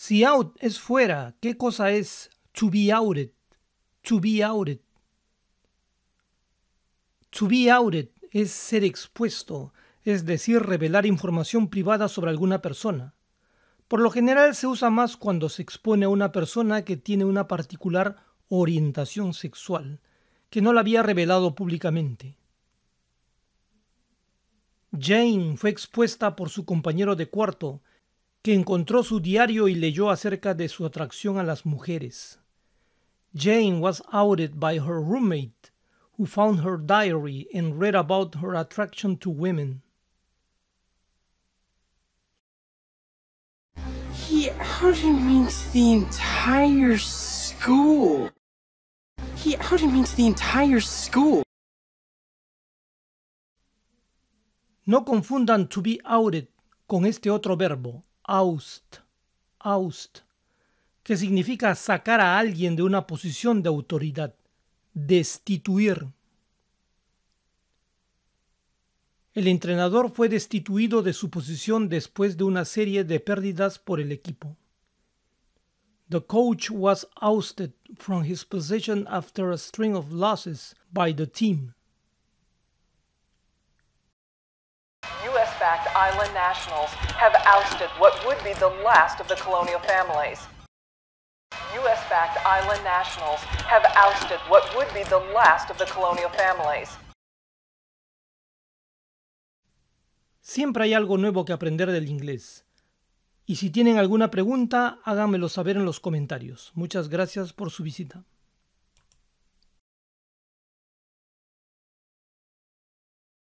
Si out es fuera, ¿qué cosa es to be outed? To be outed. To be es ser expuesto, es decir, revelar información privada sobre alguna persona. Por lo general se usa más cuando se expone a una persona que tiene una particular orientación sexual, que no la había revelado públicamente. Jane fue expuesta por su compañero de cuarto encontró su diario y leyó acerca de su atracción a las mujeres. Jane was outed by her roommate, who found her diary and read about her attraction to women. He outed means the entire school. He outed means the entire school. No confundan to be outed con este otro verbo, aust, aust, que significa sacar a alguien de una posición de autoridad, destituir. El entrenador fue destituido de su posición después de una serie de pérdidas por el equipo. The coach was ousted from his position after a string of losses by the team. fact, island nationals have ousted what would be the last of the colonial families. U.S.-backed island nationals have ousted what would be the last of the colonial families. Siempre hay algo nuevo que aprender del inglés. Y si tienen alguna pregunta, háganmelo saber en los comentarios. Muchas gracias por su visita.